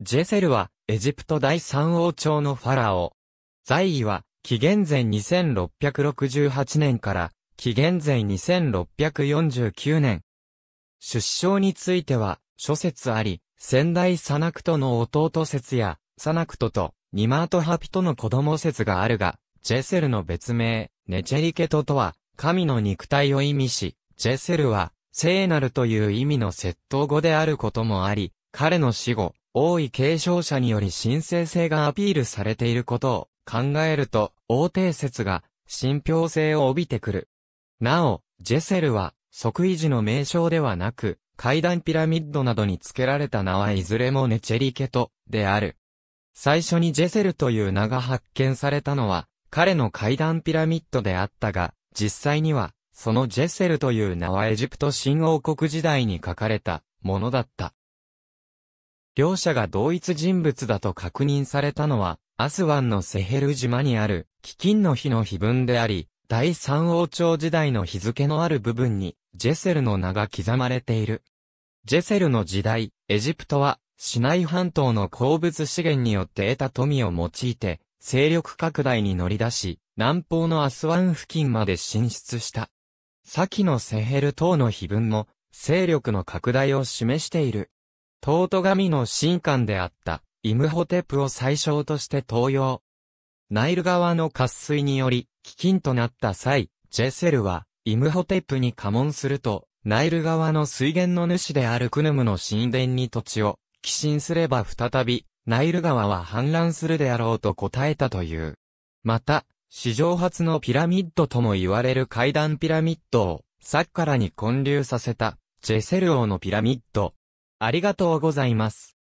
ジェセルは、エジプト第三王朝のファラオ。在位は、紀元前2668年から、紀元前2649年。出生については、諸説あり、先代サナクトの弟説や、サナクトとニマートハピトの子供説があるが、ジェセルの別名、ネチェリケトとは、神の肉体を意味し、ジェセルは、聖なるという意味の窃盗語であることもあり、彼の死後、王位継承者により神聖性がアピールされていることを考えると、王帝説が信憑性を帯びてくる。なお、ジェセルは即位時の名称ではなく、階段ピラミッドなどに付けられた名はいずれもネチェリケトである。最初にジェセルという名が発見されたのは、彼の階段ピラミッドであったが、実際には、そのジェセルという名はエジプト新王国時代に書かれたものだった。両者が同一人物だと確認されたのは、アスワンのセヘル島にある、飢饉の日の碑文であり、第三王朝時代の日付のある部分に、ジェセルの名が刻まれている。ジェセルの時代、エジプトは、市内半島の鉱物資源によって得た富を用いて、勢力拡大に乗り出し、南方のアスワン付近まで進出した。先のセヘル等の碑文も、勢力の拡大を示している。尊神の神官であった、イムホテプを最小として登用。ナイル川の渇水により、飢饉となった際、ジェセルは、イムホテプに家紋すると、ナイル川の水源の主であるクヌムの神殿に土地を、寄進すれば再び、ナイル川は氾濫するであろうと答えたという。また、史上初のピラミッドとも言われる階段ピラミッドを、サッカラに混流させた、ジェセル王のピラミッド、ありがとうございます。